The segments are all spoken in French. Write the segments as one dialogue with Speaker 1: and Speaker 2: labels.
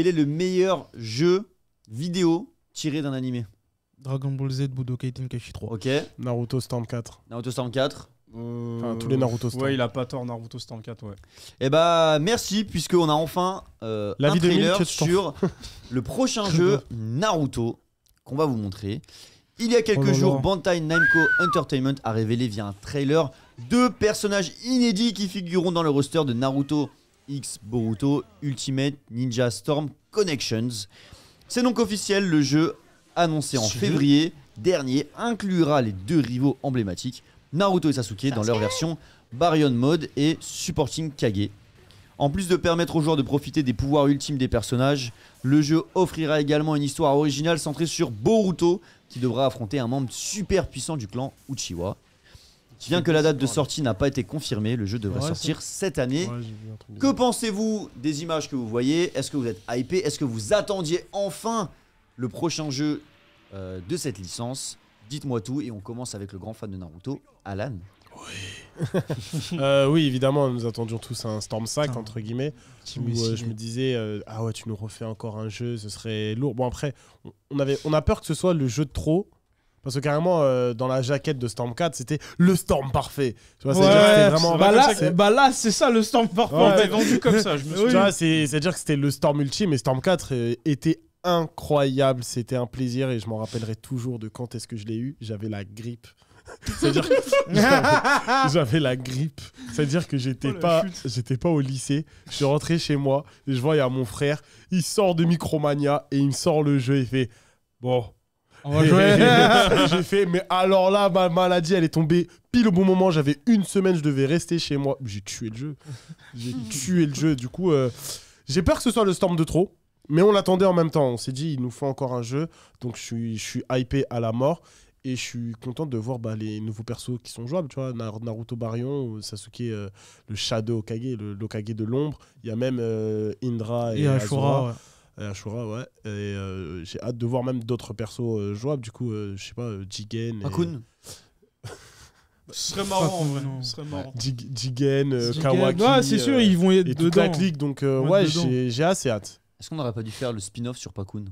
Speaker 1: Quel est le meilleur jeu vidéo tiré d'un animé
Speaker 2: Dragon Ball Z, Budokai Tenkaichi 3. Ok. Naruto Storm 4.
Speaker 1: Naruto Storm 4. Enfin, euh, tous les Naruto Storm. Ouais, il a pas tort, Naruto Storm 4, ouais. Eh bah, merci, puisqu'on a enfin euh, La un trailer sur le prochain jeu Naruto qu'on va vous montrer. Il y a quelques jours, Bantai Bandai Namco Entertainment a révélé via un trailer deux personnages inédits qui figureront dans le roster de Naruto X Boruto Ultimate Ninja Storm Connections. C'est donc officiel, le jeu annoncé en février dernier inclura les deux rivaux emblématiques, Naruto et Sasuke, dans leur version Baryon Mode et Supporting Kage. En plus de permettre aux joueurs de profiter des pouvoirs ultimes des personnages, le jeu offrira également une histoire originale centrée sur Boruto, qui devra affronter un membre super puissant du clan Uchiwa. Bien que la date de sortie n'a pas été confirmée, le jeu devrait sortir cette année. que pensez-vous des images que vous voyez Est-ce que vous êtes hypé Est-ce que vous attendiez enfin le prochain jeu euh, de cette licence Dites-moi tout et on commence avec le grand fan de Naruto, Alan. Oui.
Speaker 2: Euh, évidemment, nous attendions tous un Storm Sack, entre guillemets, euh, je me disais, ah ouais, tu nous refais encore un jeu, ce serait lourd. Bon, après, on, avait, on a peur que ce soit le jeu de trop, parce que carrément, euh, dans la jaquette de Storm 4, c'était le Storm parfait. Tu vois, bah c'est vraiment.
Speaker 3: Bah là, c'est ça le Storm parfait. comme ça. Je me
Speaker 2: c'est-à-dire que c'était le Storm multi, mais Storm 4 euh, était incroyable. C'était un plaisir et je m'en rappellerai toujours de quand est-ce que je l'ai eu. J'avais la grippe. C'est-à-dire j'avais la grippe. C'est-à-dire que j'étais oh, pas j'étais pas au lycée. Je suis rentré chez moi et je vois il y a mon frère, il sort de Micromania et il me sort le jeu et il fait "Bon, j'ai fait, mais alors là, ma maladie, elle est tombée pile au bon moment. J'avais une semaine, je devais rester chez moi. J'ai tué le jeu. J'ai tué le jeu. Du coup, euh, j'ai peur que ce soit le Storm de trop. Mais on l'attendait en même temps. On s'est dit, il nous faut encore un jeu. Donc je suis, je suis hypé à la mort. Et je suis content de voir bah, les nouveaux persos qui sont jouables. Tu vois, Naruto Barion, Sasuke, euh, le Shadow Okage, le, l'Okage de l'ombre. Il y a même euh, Indra et, et Azura. Euh, Ashura, ouais. Et euh, j'ai hâte de voir même d'autres persos euh, jouables. Du coup, je sais pas, Jigen. Pakun.
Speaker 4: Ce serait marrant en vrai. Ce serait marrant. Jigen, Kawaki. Ouais, c'est sûr, ils vont être et dedans. donc ouais, j'ai
Speaker 2: assez hâte. Est-ce
Speaker 1: qu'on n'aurait pas dû faire le spin-off sur Pakun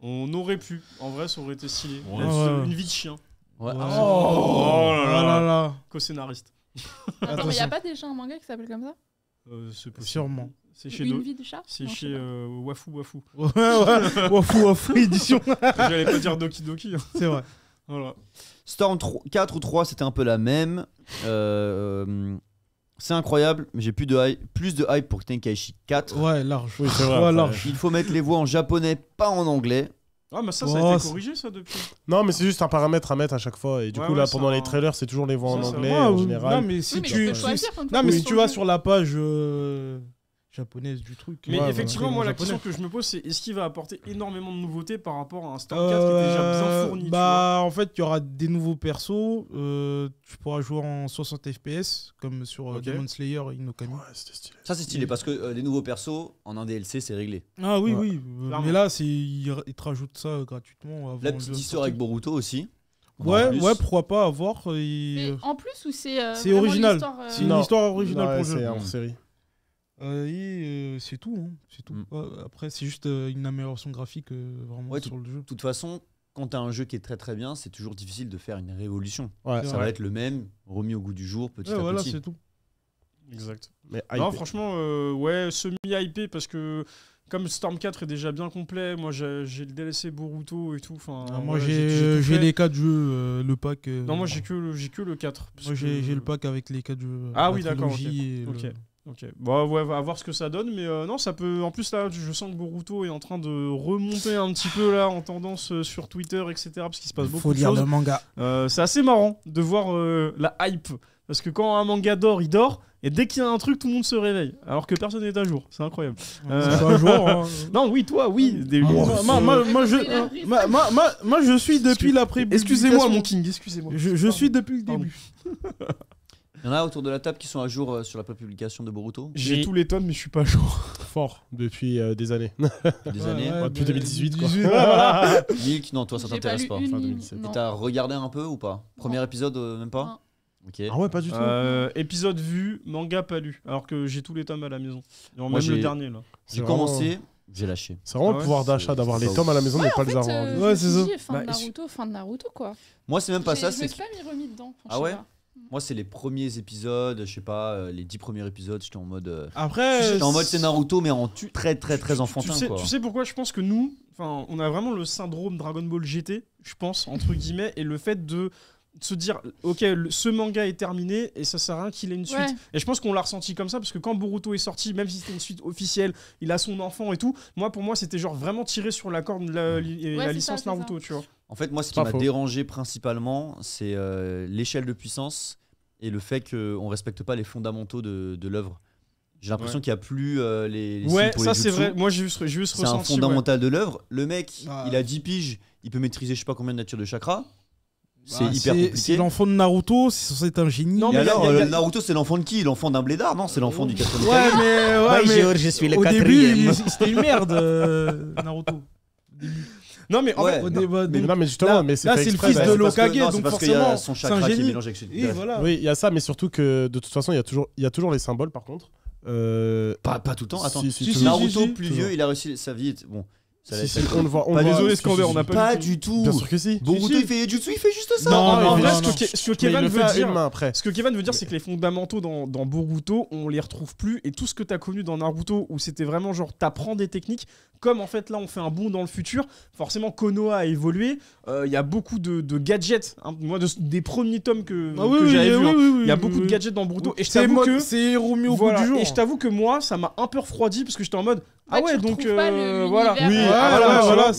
Speaker 4: On aurait pu. En vrai, ça aurait été stylé. Une vie de chien. Ouais. Ah. Oh, là là, oh là, là. Co-scénariste. Attends, mais il n'y a pas déjà un manga qui s'appelle comme ça C'est Sûrement. C'est chez Une vie C'est chez euh, Wafu Wafu. ouais, ouais. Wafu Wafu édition. J'allais pas dire Doki Doki. Hein. C'est vrai.
Speaker 1: Storm 4 ou 3, c'était un peu la même. Euh, c'est incroyable, mais j'ai plus de hype, plus de hype pour Tenkaichi 4. Ouais, large. Il faut mettre les voix en japonais, pas en anglais. Ah, mais ça, ça a été corrigé, ça, depuis. Non, mais c'est juste
Speaker 2: un paramètre à mettre à chaque fois. Et du coup, là, pendant les trailers, c'est toujours les voix en anglais, en général. Non, mais si tu,
Speaker 3: non, mais si tu vas sur la page. Euh, japonaise du truc. Mais effectivement, moi, la question
Speaker 4: que je me pose, c'est est-ce qu'il va apporter énormément de nouveautés par rapport à un Star qui est euh, déjà bien fourni Bah,
Speaker 3: en fait, il y aura des nouveaux persos. Euh, tu pourras jouer en 60 FPS, comme sur euh, Demon Slayer et Inokami. Ouais, stylé. Ça, c'est stylé,
Speaker 1: parce que les nouveaux persos, en un DLC, c'est réglé. Ah oui, oui. Mais
Speaker 3: là, ils te rajoutent ça gratuitement. la petite histoire avec Boruto aussi. Ouais, ouais, pourquoi pas avoir. Mais en
Speaker 4: plus, ou c'est. c'est original.
Speaker 3: C'est une histoire originale pour le jeu. en série. Euh, et euh, c'est tout, hein, c'est tout. Mm. après, c'est juste euh, une amélioration graphique vraiment sur le jeu.
Speaker 1: De toute façon, quand tu as un jeu qui est très très bien, c'est toujours difficile de faire une révolution. ça va être le même, remis au goût du jour, petit à voilà, c'est tout. Exact. non,
Speaker 4: franchement, ouais, semi-hypé parce que comme Storm 4 est déjà bien complet, moi j'ai le DLC Boruto et tout. Enfin, ah,
Speaker 3: moi j'ai les 4 jeux, le pack. non, moi j'ai que,
Speaker 4: le, que le 4. Moi j'ai le
Speaker 3: pack avec les 4 jeux. Ah oui, d'accord. ok
Speaker 4: Ok, Bon, bah, ouais, voir ce que ça donne, mais euh, non, ça peut. En plus, là, je sens que Boruto est en train de remonter un petit peu là en tendance euh, sur Twitter, etc. Parce qu'il se passe beaucoup Faut de lire choses. le manga. Euh, c'est assez marrant de voir la hype. Parce que quand un manga dort, il dort, et dès qu'il y a un truc, tout le monde se réveille. Alors que personne n'est à jour. C'est incroyable. Pas un jour, hein.
Speaker 1: non, oui, toi, oui. Oh, moi, je, moi, je suis depuis l'après. Excusez-moi, mon
Speaker 3: King, excusez-moi. Je, je suis depuis le début.
Speaker 1: Il y en a autour de la table qui sont à jour euh, sur la publication de Boruto J'ai tous
Speaker 2: les tomes, mais je suis pas à jour. Fort, depuis euh, des années. Des années depuis 2018, quoi.
Speaker 1: Milk, non, toi ça t'intéresse pas. t'as regardé un peu ou pas Premier épisode, euh, même pas Ah ouais, pas du tout. épisode vu,
Speaker 4: manga pas lu. Alors que j'ai tous les tomes à la maison. Moi, même le dernier là. J'ai commencé, j'ai lâché. C'est vraiment
Speaker 2: ah le pouvoir d'achat d'avoir les tomes à la maison mais pas les avoir Ouais, c'est ça.
Speaker 4: fin de bah, Naruto, fin de Naruto quoi.
Speaker 1: Moi, c'est même pas ça. Je me pas mis remis dedans. Ah ouais Mm. Moi, c'est les premiers épisodes, je sais pas, euh, les dix premiers épisodes, j'étais en mode. Euh, Après, j'étais en mode c'est Naruto, mais en très très très enfantin. Tu sais, tu sais
Speaker 4: pourquoi je pense que nous, enfin, on a vraiment le syndrome Dragon Ball GT, je pense, entre guillemets, et le fait de se dire ok ce manga est terminé et ça sert à rien qu'il ait une suite et je pense qu'on l'a ressenti comme ça parce que quand Boruto est sorti même si c'était une suite officielle il a son enfant et tout moi pour moi c'était genre vraiment tiré sur la corde la, la licence Naruto tu vois
Speaker 1: en fait moi ce qui m'a dérangé principalement c'est euh, l'échelle de puissance et le fait qu'on respecte pas les fondamentaux de, de l'œuvre j'ai l'impression qu'il n'y a plus euh, les, les Ouais, ça c'est vrai. Moi j'ai juste ce, ressenti. C'est un fondamental de l'œuvre. Le mec, il a 10 piges, il peut maîtriser je sais pas combien de nature de chakra. C'est bah, hyper compliqué. C'est l'enfant de Naruto, c'est censé être un génie. Non, mais alors, euh, Naruto, c'est l'enfant de qui L'enfant d'un blédard Non, c'est l'enfant du quatrième. Ouais, mais. Ouais, mais je suis le au début, c'était une merde,
Speaker 3: euh, Naruto. Non mais, en fait, non. Mais, non, mais justement, là, c'est le fils
Speaker 2: de Lokage, donc forcément, son chakra qui est mélangé avec celui Oui, il y a ça, mais surtout que de toute façon, il y a toujours, y a toujours les symboles, par contre. Euh, pas, pas tout le temps. Attends, si, Naruto plus vieux,
Speaker 1: il a réussi sa vie. Bon, on le voit. On pas on n'a pas. Pas du tout. Bien sûr que si. il fait
Speaker 2: juste ça. Non, ah, non, ce, que, Kevin
Speaker 4: veut dire, c'est que les fondamentaux dans, dans Boruto, on les retrouve plus. Et tout ce que t'as connu dans Naruto, où c'était vraiment genre t'apprends des techniques, comme en fait là on fait un bond dans le futur, forcément Konoha a évolué. Il euh, y a beaucoup de, gadgets. Hein. moi, de, des premiers tomes que, ah j'avais vu, il hein. y a beaucoup de gadgets dans Boruto. Et je t'avoue que. C'est au bout du jour. Et je t'avoue que moi, ça m'a un peu refroidi parce que j'étais en mode. Ah ouais, donc euh,
Speaker 3: voilà.
Speaker 2: Ah,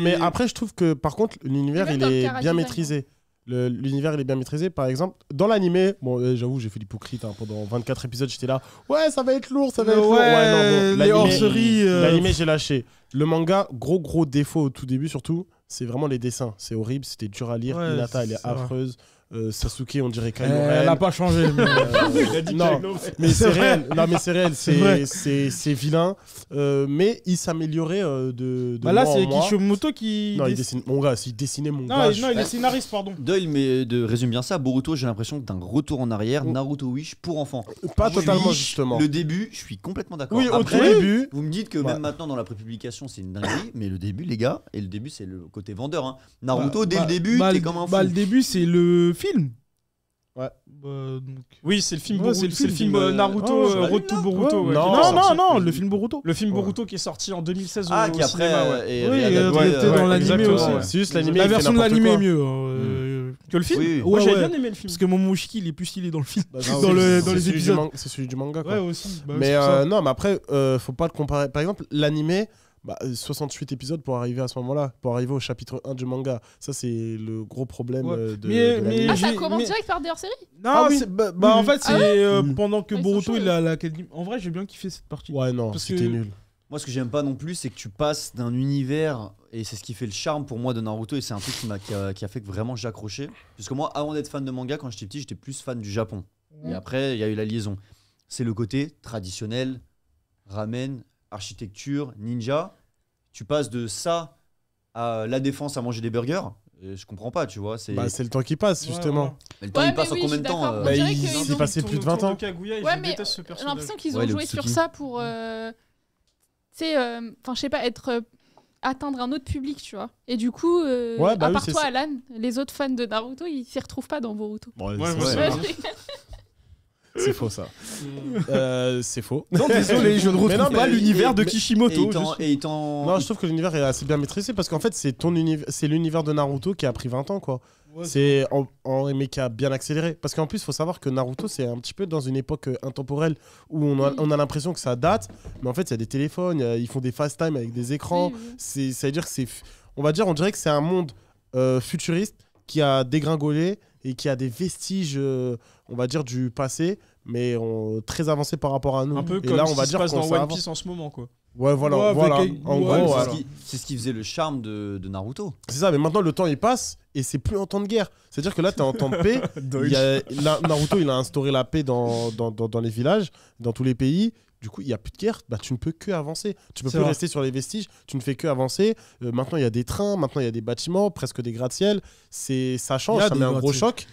Speaker 2: mais, après, je trouve que par contre, l'univers, il est bien maîtrisé. L'univers, il est bien maîtrisé. Par exemple, dans l'animé, bon, euh, j'avoue, j'ai fait l'hypocrite. Hein. pendant 24 épisodes, j'étais là. Ouais, ça va être lourd, ça va être lourd. Euh. j'ai lâché. Le manga, gros, gros défaut au tout début, surtout, c'est vraiment les dessins. C'est horrible, c'était dur à lire. Ouais, elle est, affreuse. Euh, Sasuke, on dirait quand même eh, Elle n'a pas changé. Mais euh, non, mais c'est réel. Non, mais c'est réel. C'est vilain. Euh, mais il s'améliorait euh, de, de bah Là, c'est Kishimoto qui. Non, il dessine
Speaker 1: mon gars. Il dessinait mon gars. Non, il est scénariste, pardon. Doyle, mais de résume bien ça. Boruto, j'ai l'impression d'un retour en arrière. Oh. Naruto Wish pour enfants. Pas totalement, justement. Le début, je suis complètement d'accord. Oui, au début. Vous me dites que même maintenant, dans la prépublication, c'est une dinguerie. Mais le début, les gars, et le début, c'est le côté vendeur. Hein. Naruto, dès le bah, début, bah t'es comme un le
Speaker 3: début, c'est le film. Ouais. Bah, donc... Oui, c'est le film, c'est le film, euh, euh, Naruto, oh, euh, Road to Boruto. non, non, non,
Speaker 4: le film Boruto. Le film Boruto qui est sorti en 2016 ah, au, qui au après, oui, était dans l'animé aussi. C'est juste l'animé. La version de l'animé est mieux. Hein,
Speaker 3: hmm. Que le film oui. Ouais, j'ai bien aimé le film. Parce que Momoshiki, il est plus stylé dans le film. Bah, dans, le, dans les épisodes. C'est celui du manga. Ouais, aussi. Bah, mais
Speaker 2: non, mais après, faut pas le comparer. Par exemple, l'animé, bah, 68 euh, épisodes pour arriver à ce moment-là, pour arriver au chapitre 1 du manga. Ça, c'est le gros problème euh, de. Mais, ah, ça
Speaker 4: commence direct par des série Non, ah bah,
Speaker 3: bah, en fait, c'est ah euh, mm. pendant que Boruto, il a la. En vrai, j'ai bien kiffé cette partie. Ouais, non, c'était nul.
Speaker 1: Moi, ce que j'aime pas non plus, c'est que tu passes d'un univers, et c'est ce qui fait le charme pour moi de Naruto, et c'est un truc qui, a, qui, a, fait que vraiment j'accrochais Puisque moi, avant d'être fan de manga, quand j'étais petit, j'étais plus fan du Japon. Et après, il y a eu la liaison. C'est le côté traditionnel, ramen, architecture, ninja. Tu passes de ça à la défense à manger des burgers. je comprends pas, tu vois. C'est bah, le temps qui passe, justement. le temps, il passe combien de temps euh bah, passé plus de 20 ans. J'ai
Speaker 4: l'impression qu'ils ont joué sur ça pour. Euh, tu sais, euh, enfin, je sais pas, être. atteindre un autre public, tu vois. Et du coup, bah à part toi, Alan, les autres fans de Naruto, ils s'y retrouvent pas dans Boruto. ouais,
Speaker 2: C'est faux ça. Hmm. Euh, c'est faux. Non, désolé, je ne retrouve pas l'univers de Kishimoto. et
Speaker 1: Non, je trouve
Speaker 2: que l'univers est assez bien maîtrisé parce qu'en fait, c'est ton univers, c'est l'univers de Naruto qui a pris 20 ans, quoi. c'est en, en- mais qui a bien accéléré. Parce qu'en plus, il faut savoir que Naruto, c'est un petit peu dans une époque euh, intemporelle où on a, on a l'impression que ça date, mais en fait, il y a des téléphones, euh, ils font des fast time avec des écrans. C'est, ça veut dire que c'est, on va dire, on dirait que c'est un monde futuriste qui a dégringolé et qui a des vestiges, euh, on va dire, du passé, mais euh, très avancé par rapport à nous. Un peu et comme là, on va se passe dans One Piece en ce moment, quoi. Ouais, voilà, voilà.
Speaker 1: c'est, ce qui, faisait le charme de, Naruto.
Speaker 2: C'est ça, mais maintenant le temps il passe et c'est plus en temps de guerre. C'est-à-dire que là, t'es en temps de paix. Naruto, il a instauré la paix dans, dans, dans les villages, dans tous les pays du coup, il n'y a plus de guerre, bah, tu ne peux que avancer. Tu ne peux plus rester sur les vestiges, tu ne fais que avancer. Euh, maintenant, il y a des trains, maintenant, il y a des bâtiments, presque des gratte-ciel. Ça change, ça met un gros choc.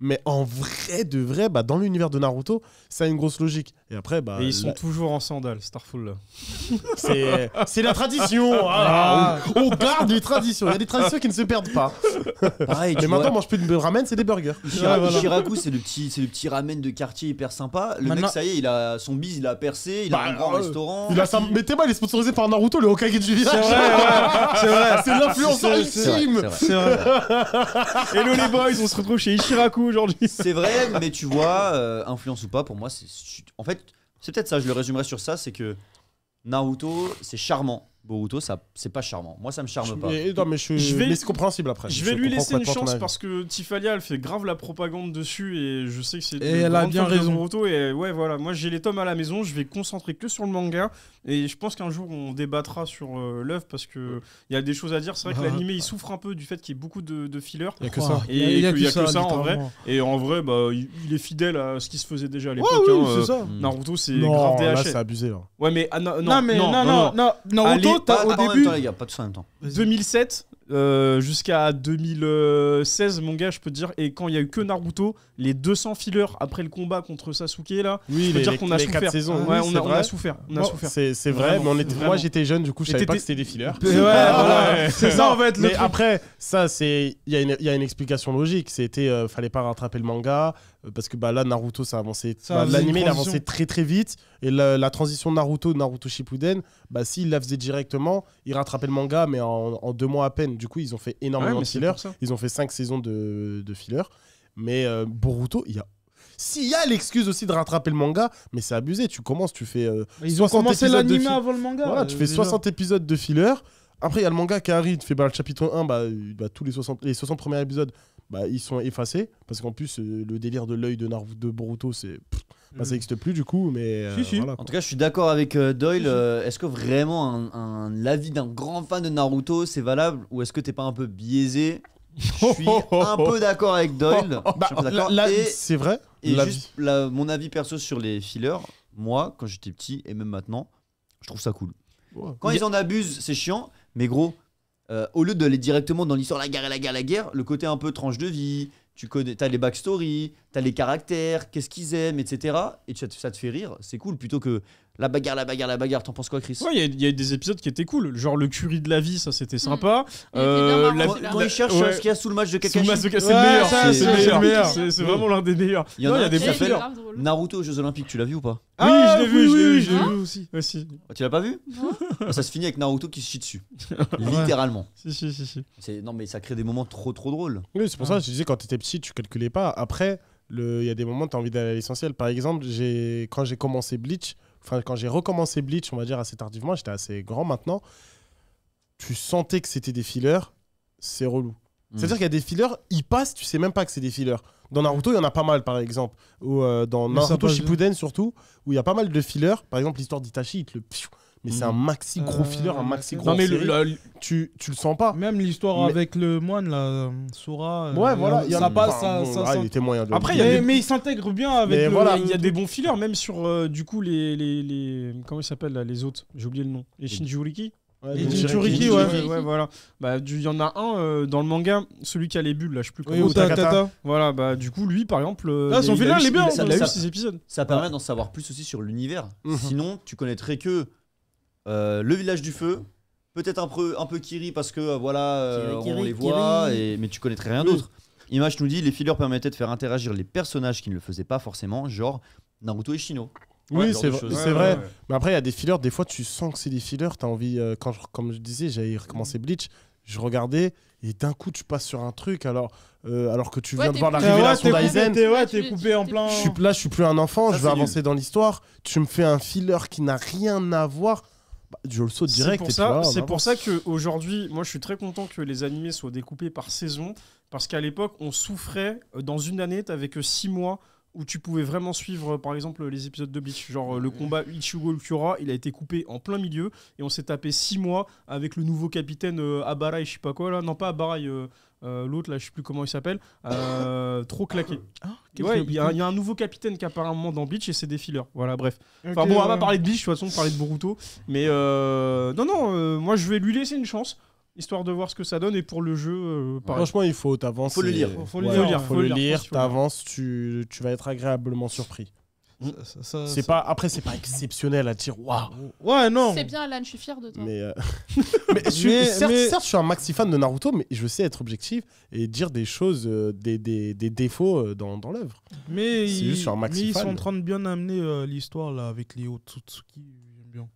Speaker 2: Mais en vrai, de vrai, bah, dans l'univers de Naruto, ça
Speaker 4: a une grosse logique. Et après, bah. ils sont toujours en sandales, Starfall. C'est la
Speaker 2: tradition. Hein. Ah, ah, ah. On, garde les traditions. Il y a des traditions qui ne se perdent pas. Mais maintenant, on mange plus de ramen, c'est des burgers. Ishiraku c'est
Speaker 1: le petit, c'est le petit ramen de quartier hyper sympa. Le mec, ça y est, il a son bise, il a percé, il a bah, un grand restaurant. Il a
Speaker 2: moi il est sponsorisé par Naruto, le Hokage du village. C'est vrai, c'est l'influenceur ultime.
Speaker 4: Hello les boys, on se retrouve chez Ishiraku. C'est vrai,
Speaker 1: mais tu vois, euh, influence ou pas, pour moi, c'est. En fait, c'est peut-être ça, je le résumerai sur ça c'est que Naruto, c'est charmant. Boruto, ça, c'est pas charmant. Moi, ça me charme pas. Mais, je, vais, c'est compréhensible après. Je vais lui laisser une chance
Speaker 4: parce que Tifalia, elle fait grave la propagande dessus et je sais que c'est. Et elle a bien raison. Boruto et ouais, voilà. Moi, j'ai les tomes à la maison. Je vais concentrer que sur le manga et je pense qu'un jour on débattra sur euh, l'œuvre parce que il y a des choses à dire. C'est vrai que l'anime l'animé, il souffre un peu du fait qu'il y ait beaucoup de, de fillers. Il y a que ça. Et il y a, que, ça, en vrai. Et en vrai, bah, il est fidèle à ce qui se faisait déjà à l'époque. Ouais, hein, euh, Naruto, c'est grave déhaché c'est abusé Ouais, ah, mais non, non, non, non, gros, au début. les gars, pas tout en même temps. 2007 euh, jusqu'à 2016, mon gars, je peux te dire. Et quand il y a eu que Naruto, les 200 fillers après le combat contre Sasuke, là, oui, je peux dire qu'on a souffert. oui, on, a, souffert. On a souffert. C'est vrai, mais moi j'étais jeune, du coup, je
Speaker 2: savais pas que c'était des fillers. C'est ça en fait. Le mais après, ça, c'est. Il y, a une explication logique. C'était. ne euh, fallait pas rattraper le manga parce que bah, là Naruto ça a avancé bah, l'anime il avançait très très vite et la, transition Naruto Naruto Shippuden bah s'il la faisait directement il rattrapait le manga mais en, deux mois à peine du coup ils ont fait énormément de fillers ils ont fait cinq saisons de, de fillers mais euh, Boruto il y a s'il y a l'excuse aussi de rattraper le manga, mais c'est abusé. Tu commences, tu fais. Euh, ils ont tu fais 60 euh, épisodes de fillers. Après, il y a le manga qui arrive, fait bah, le chapitre 1, bah, tous les 60, les 60 premiers épisodes, bah, ils sont effacés. Parce qu'en plus, euh, le délire de l'œil de, Naruto, de Boruto, c'est. Bah, ça n'existe mm. plus du coup, mais. Euh,
Speaker 1: en tout cas, je suis d'accord avec euh, Doyle. est-ce que vraiment un, l'avis d'un grand fan de Naruto, c'est valable ou est-ce que t'es pas un peu biaisé Je suis un peu d'accord avec Doyle. Bah, c'est vrai. mon avis perso sur les fillers, moi, quand j'étais petit et même maintenant, je trouve ça cool. Quand ils en abusent, c'est chiant. Mais gros, euh, au lieu d'aller directement dans l'histoire, la guerre et la guerre, la guerre, le côté un peu tranche de vie, tu connais, t'as les backstories, t'as les caractères, qu'est-ce qu'ils aiment, etc. Et ça te fait rire, c'est cool, plutôt que la bagarre, la bagarre, la bagarre. T'en penses quoi, Chris il y, a eu des épisodes qui étaient
Speaker 4: cool. Genre le curry de la vie, ça c'était mm. sympa. quand, euh, cherche ce qu'il y a sous le match de Kakashi. Sous le c'est le meilleur. C'est vraiment l'un des meilleurs. Il y en a, des meilleurs.
Speaker 1: Naruto aux Jeux Olympiques, tu l'as vu ou pas ah oui, je l'ai vu, je l'ai vu, ah, aussi.
Speaker 4: Ah,
Speaker 1: tu l'as pas vu Ça se finit avec Naruto qui se chie dessus. Littéralement. Si, si, si, Non, mais ça crée des moments trop, trop drôles. Oui, c'est pour ça que je
Speaker 2: disais, quand t'étais petit, tu calculais pas. Après, il y a des moments, t'as envie d'aller à l'essentiel. Par exemple, quand j'ai commencé Bleach, quand j'ai recommencé Bleach, on va dire assez tardivement, j'étais assez grand maintenant, tu sentais que c'était des fillers, c'est relou. Mm. C'est-à-dire qu'il y a des fillers, ils passent, tu sais même pas que c'est des fillers. Dans Naruto, il y en a pas mal, par exemple. Ou euh, dans Naruto Shippuden, surtout, où il y a pas mal de fillers. Par exemple, l'histoire d'Itachi, il te le mais c'est un mm. maxi gros euh, filler, un maxi gros. Non, mais
Speaker 3: tu, tu le sens pas. Même l'histoire avec le moine, là, euh, Sora. Euh, ouais, voilà. Y a, ça, il moyen de Après, y a mais, il s'intègre bien avec. Il y a des bons fillers,
Speaker 4: même sur, du coup, les, les, les... Comment ils s'appellent, les autres J'ai oublié le nom. Les Shinjuriki Ouais, et ouais, ouais, voilà. Bah, il y en a un dans le manga, celui qui a les bulles, là, je sais plus comment. Tata.
Speaker 1: Voilà, bah, du coup, lui, par exemple. Ah, son vilain, il est bien, il a eu ses épisodes. Ça permet d'en savoir plus aussi sur l'univers. Mhm. Sinon, tu connaîtrais que euh, le Village du Feu, peut-être un peu, un peu Kiri parce que euh, voilà, euh, on les voit, mais tu connaîtrais rien d'autre. Image nous dit les fillers permettaient de faire interagir les personnages qui ne le faisaient pas forcément, genre Naruto et Shino. oui, c'est vrai.
Speaker 2: mais après, il y a des fillers, des fois tu sens que c'est des fillers, t'as envie, quand comme je disais, j'avais recommencé mm. Bleach, je regardais et d'un coup tu passes sur un truc alors alors que tu viens de voir la révélation d'Aizen ouais t'es
Speaker 3: coupé en plein je suis
Speaker 2: là je suis plus un enfant je vais avancer dans l'histoire tu me fais un filler qui n'a rien à voir bah, je le saute direct. C'est pour,
Speaker 4: ça, c'est que aujourd'hui, moi, je suis très content que les animés soient découpés par saison, parce qu'à l'époque, on souffrait. Euh, dans une année, t'avais que 6 mois où tu pouvais vraiment suivre, par exemple, les épisodes de Bleach. Genre, euh, le combat Ichigo Kura, il a été coupé en plein milieu, et on s'est tapé 6 mois avec le nouveau capitaine euh, je sais pas quoi, là. Non, pas Abaraï euh, l'autre, là, je sais plus comment il s'appelle. trop claqué. Ah, il y, a un nouveau capitaine qui apparaît un moment dans Bleach et c'est des fillers. Voilà, bref. enfin bon, on va parler de Bleach, de toute façon, on parler de Boruto. Mais euh, non, non, euh, moi je vais lui laisser une chance histoire de voir ce que ça donne et pour le jeu euh, franchement il faut t'avances faut le lire faut, le lire
Speaker 2: t'avances tu vas être agréablement surpris Mm. c'est pas après c'est pas exceptionnel à dire waouh. Ouais non. C'est
Speaker 3: bien Alan, je suis fier de toi.
Speaker 2: Mais, euh,
Speaker 3: je certes, je
Speaker 2: suis un maxi fan de Naruto mais je sais être objectif et dire des choses euh, des, des, des, défauts euh, dans, dans l'œuvre. Mais, ils, sont en
Speaker 3: train de bien amener l'histoire là avec les Otsutsuki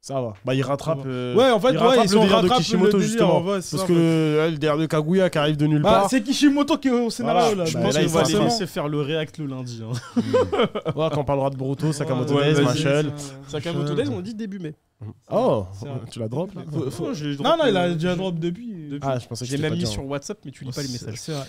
Speaker 3: ça va. Bah, il rattrape. Euh, ouais, en fait, ouais, le, de Kishimoto, justement. parce
Speaker 2: que le dernier de Kaguya qui arrive de nulle bah, part. Bah, c'est
Speaker 4: Kishimoto qui est au scénario, là. Je bah, pense qu'il va faire le react le lundi. Hein. quand on parlera de Bruto Sakamoto Days, Machel. Sakamoto Days, on dit début mai. Oh,
Speaker 3: tu la drop là Non, non, il a euh, déjà drop depuis. Ah, je pensais que J'ai même mis sur WhatsApp, mais tu lis pas les messages.